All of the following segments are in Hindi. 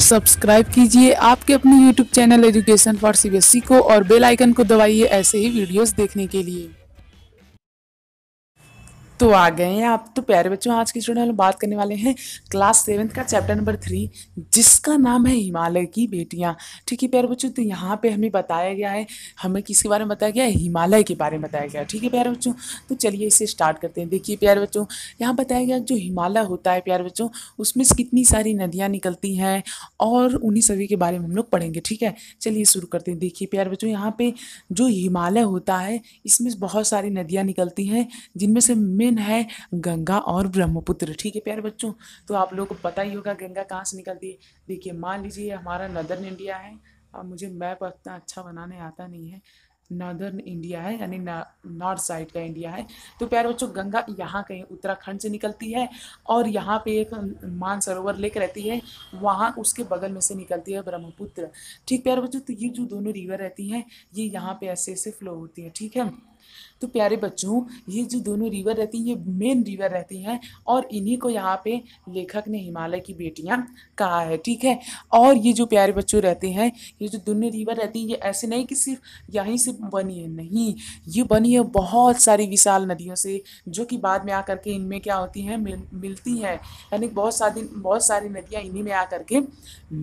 सब्सक्राइब कीजिए आपके अपने YouTube channel education for C को और बेल आइकन को दबाइए ऐसे ही वीडियोस देखने के लिए तो आ गए हैं आप तो प्यारे बच्चों आज की स्टूडेंट हम बात करने वाले हैं क्लास सेवन्थ का चैप्टर नंबर थ्री जिसका नाम है हिमालय की बेटियाँ ठीक है प्यारे बच्चों तो यहाँ पे हमें बताया गया है हमें किसके बारे में बताया गया है हिमालय के बारे में बताया गया ठीक है प्यारे बच्चों तो चलिए इसे स्टार्ट करते हैं देखिए प्यारे बच्चों यहाँ बताया गया जो हिमालय होता है प्यारे बच्चों उसमें से कितनी सारी नदियाँ निकलती हैं और उन्हीं सभी के बारे में हम लोग पढ़ेंगे ठीक है चलिए शुरू करते हैं देखिए प्यारे बच्चों यहाँ पर जो हिमालय होता है इसमें बहुत सारी नदियाँ निकलती हैं जिनमें से मेन है गंगा और ब्रह्मपुत्र ठीक है प्यारे बच्चों तो आप लोगों को पता ही होगा गंगा कहाँ से निकलती है देखिए मान लीजिए हमारा नदर्न इंडिया है अब मुझे मैप इतना अच्छा बनाने आता नहीं है नॉर्दर्न इंडिया है यानी नॉर्थ साइड का इंडिया है तो प्यारे बच्चों गंगा यहाँ कहीं उत्तराखंड से निकलती है और यहाँ पे एक मानसरोवर लेक रहती है वहाँ उसके बगल में से निकलती है ब्रह्मपुत्र ठीक प्यारे बच्चों तो ये जो दोनों रिवर रहती हैं ये यहाँ पे ऐसे ऐसे फ्लो होती हैं ठीक है तो प्यारे बच्चों ये जो दोनों रिवर रहती हैं ये मेन रिवर रहती हैं और इन्हीं को यहाँ पे लेखक ने हिमालय की बेटियाँ कहा है ठीक है और ये जो प्यारे बच्चों रहते हैं ये जो दोनों रिवर रहती हैं ये ऐसे नहीं कि सिर्फ यहीं से बनी है नहीं ये बनी है बहुत सारी विशाल नदियों से जो कि बाद में आकर के इनमें क्या होती हैं मिल, मिलती हैं यानी बहुत सारी बहुत सारी नदियाँ इन्हीं में आकर के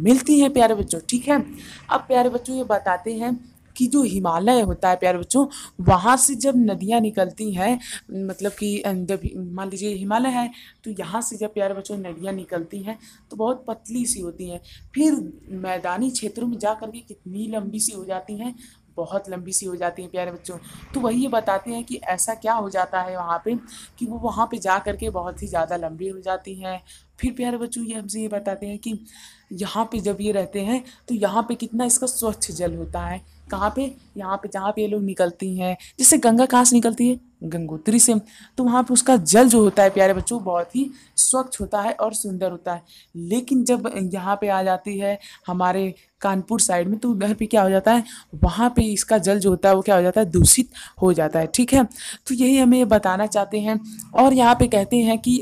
मिलती हैं प्यारे बच्चों ठीक है अब प्यारे बच्चों ये बताते हैं कि जो हिमालय होता है प्यारे बच्चों वहाँ से जब नदियाँ निकलती हैं मतलब कि जब मान लीजिए हिमालय है तो यहाँ से जब प्यारे बच्चों नदियाँ निकलती हैं तो बहुत पतली सी होती हैं फिर मैदानी क्षेत्रों में जा कर के कितनी लंबी सी हो जाती हैं बहुत लंबी सी हो जाती है प्यारे बच्चों तो वही ये बताते हैं कि ऐसा क्या हो जाता है वहाँ पे कि वो वहाँ पे जा कर के बहुत ही ज़्यादा लंबी हो जाती हैं फिर प्यारे बच्चों ये हमसे ये बताते हैं कि यहाँ पे जब ये रहते हैं तो यहाँ पे कितना इसका स्वच्छ जल होता है कहाँ पे यहाँ पे जहाँ पे ये लोग निकलती हैं जिससे गंगा कहाँ से निकलती है गंगोत्री से तो वहाँ पे उसका जल जो होता है प्यारे बच्चों बहुत ही स्वच्छ होता है और सुंदर होता है लेकिन जब यहाँ पे आ जाती है हमारे कानपुर साइड में तो उधर पे क्या हो जाता है वहाँ पे इसका जल जो होता है वो क्या हो जाता है दूषित हो जाता है ठीक है तो यही हमें ये बताना चाहते हैं और यहाँ पे कहते हैं कि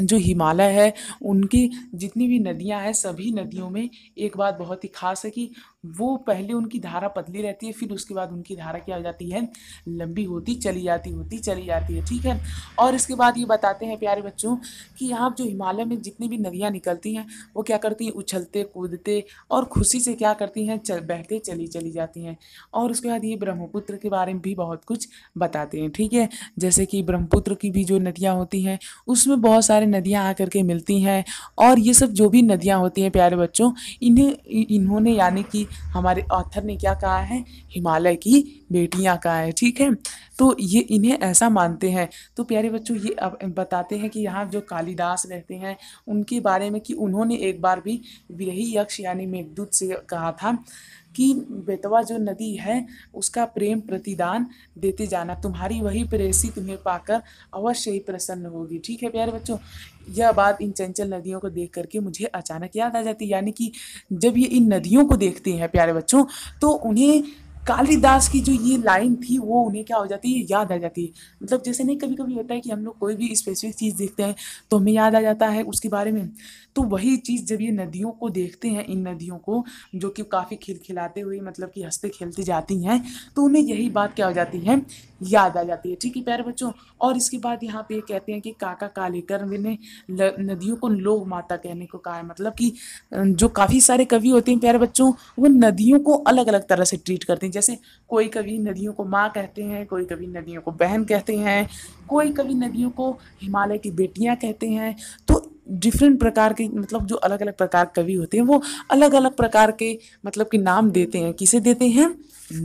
जो हिमालय है उनकी जितनी भी नदियाँ हैं सभी नदियों में एक बात बहुत ही खास है कि वो पहले उनकी धारा पतली रहती है फिर उसके बाद उनकी धारा क्या हो जाती है लंबी होती चली जाती होती चली जाती है ठीक है और इसके बाद ये बताते हैं प्यारे बच्चों कि यहाँ जो हिमालय में जितनी भी नदियाँ निकलती हैं वो क्या करती हैं उछलते कूदते और खुशी से क्या करती हैं चल बहते चली चली जाती हैं और उसके बाद ये ब्रह्मपुत्र के बारे में भी बहुत कुछ बताते हैं ठीक है जैसे कि ब्रह्मपुत्र की भी जो नदियाँ होती हैं उसमें बहुत सारे नदियाँ आ करके मिलती हैं और ये सब जो भी नदियाँ होती हैं प्यारे बच्चों इन्हें इन्होंने यानी कि हमारे ऑथर ने क्या कहा है हिमालय की बेटियां का है ठीक है तो ये इन्हें ऐसा मानते हैं तो प्यारे बच्चों ये अब बताते हैं कि यहाँ जो कालिदास रहते हैं उनके बारे में कि उन्होंने एक बार भी विरही यक्ष यानी मेघदूत से कहा था कि बेतवा जो नदी है उसका प्रेम प्रतिदान देते जाना तुम्हारी वही प्रेसी तुम्हें पाकर अवश्य ही प्रसन्न होगी ठीक है प्यारे बच्चों यह बात इन चंचल नदियों को देख करके मुझे अचानक याद आ जाती है यानी कि जब ये इन नदियों को देखते हैं प्यारे बच्चों तो उन्हें कालिदास की जो ये लाइन थी वो उन्हें क्या हो जाती है याद आ जाती है मतलब जैसे नहीं कभी कभी होता है कि हम लोग कोई भी स्पेसिफिक चीज़ देखते हैं तो हमें याद आ जाता है उसके बारे में तो वही चीज़ जब ये नदियों को देखते हैं इन नदियों को जो कि काफ़ी खिलखिलाते हुए मतलब कि हंसते खेलते जाती हैं तो उन्हें यही बात क्या हो जाती है याद आ जाती है ठीक है प्यारे बच्चों और इसके बाद यहाँ पे कहते हैं कि काका कालेकर ने नदियों को लोग माता कहने को कहा है मतलब कि जो काफ़ी सारे कवि होते हैं प्यारे बच्चों वो नदियों को अलग अलग तरह से ट्रीट करते हैं जैसे कोई कभी नदियों को माँ कहते हैं कोई कभी नदियों को बहन कहते हैं कोई कभी नदियों को हिमालय की बेटियाँ कहते हैं तो डिफरेंट प्रकार के मतलब जो अलग अलग प्रकार कवि होते हैं वो अलग अलग प्रकार के मतलब कि नाम देते हैं किसे देते हैं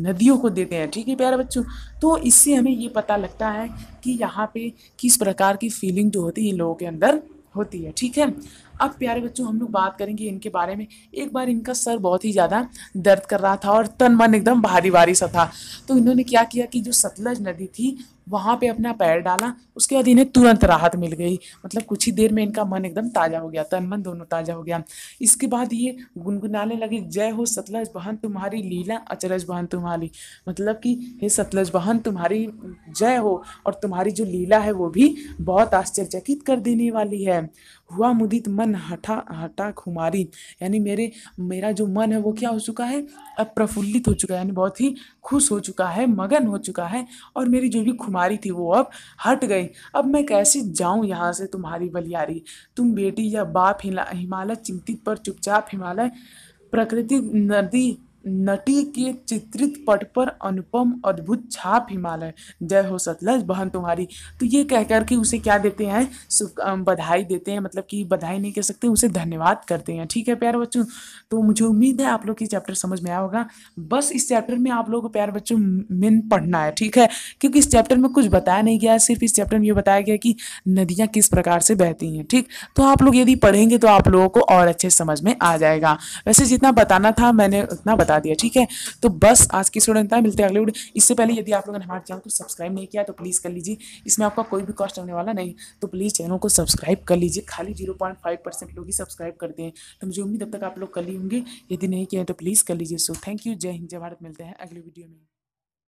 नदियों को देते हैं ठीक है प्यारे बच्चों तो इससे हमें ये पता लगता है कि यहाँ पे किस प्रकार की फीलिंग जो होती है लोगों के अंदर होती है ठीक है अब प्यारे बच्चों हम लोग बात करेंगे इनके बारे में एक बार इनका सर बहुत ही ज़्यादा दर्द कर रहा था और तन मन एकदम भारी भारी सा था तो इन्होंने क्या किया कि जो सतलज नदी थी वहाँ पे अपना पैर डाला उसके बाद इन्हें तुरंत राहत मिल गई मतलब कुछ ही देर में इनका मन एकदम ताज़ा हो गया तन मन दोनों ताज़ा हो गया इसके बाद ये गुनगुनाने लगे जय हो सतलज बहन तुम्हारी लीला अचरज बहन तुम्हारी मतलब कि हे सतलज बहन तुम्हारी जय हो और तुम्हारी जो लीला है वो भी बहुत आश्चर्यचकित कर देने वाली है हुआ मुदित मन हठा हठा खुमारी यानी मेरे मेरा जो मन है वो क्या हो चुका है अब प्रफुल्लित हो चुका है यानी बहुत ही खुश हो चुका है मगन हो चुका है और मेरी जो भी खुमारी थी वो अब हट गई अब मैं कैसे जाऊँ यहाँ से तुम्हारी बलियारी तुम बेटी या बाप हिमालय चिंतित पर चुपचाप हिमालय प्रकृति नदी नटी के चित्रित पट पर अनुपम अद्भुत छाप हिमालय जय हो सतलज बहन तुम्हारी तो ये कह कर के उसे क्या देते हैं बधाई देते हैं मतलब कि बधाई नहीं कह सकते उसे धन्यवाद करते हैं ठीक है प्यार बच्चों तो मुझे उम्मीद है आप लोग की चैप्टर समझ में आया होगा बस इस चैप्टर में आप लोगों को प्यार बच्चों मेन पढ़ना है ठीक है क्योंकि इस चैप्टर में कुछ बताया नहीं गया सिर्फ इस चैप्टर में ये बताया गया कि नदियाँ किस प्रकार से बहती हैं ठीक तो आप लोग यदि पढ़ेंगे तो आप लोगों को और अच्छे समझ में आ जाएगा वैसे जितना बताना था मैंने उतना बता बता दिया ठीक है तो बस आज की स्टूडेंट है मिलते हैं अगले वीडियो इससे पहले यदि आप लोगों ने हमारे चैनल को सब्सक्राइब नहीं किया तो प्लीज़ कर लीजिए इसमें आपका कोई भी कॉस्ट होने वाला नहीं तो प्लीज़ चैनल को सब्सक्राइब कर लीजिए खाली जीरो पॉइंट फाइव परसेंट लोग ही सब्सक्राइब करते हैं तो मुझे उम्मीद अब तक आप लोग कर ली होंगे यदि नहीं किया तो प्लीज़ कर लीजिए सो थैंक यू जय हिंद जय भारत मिलते हैं अगले वीडियो में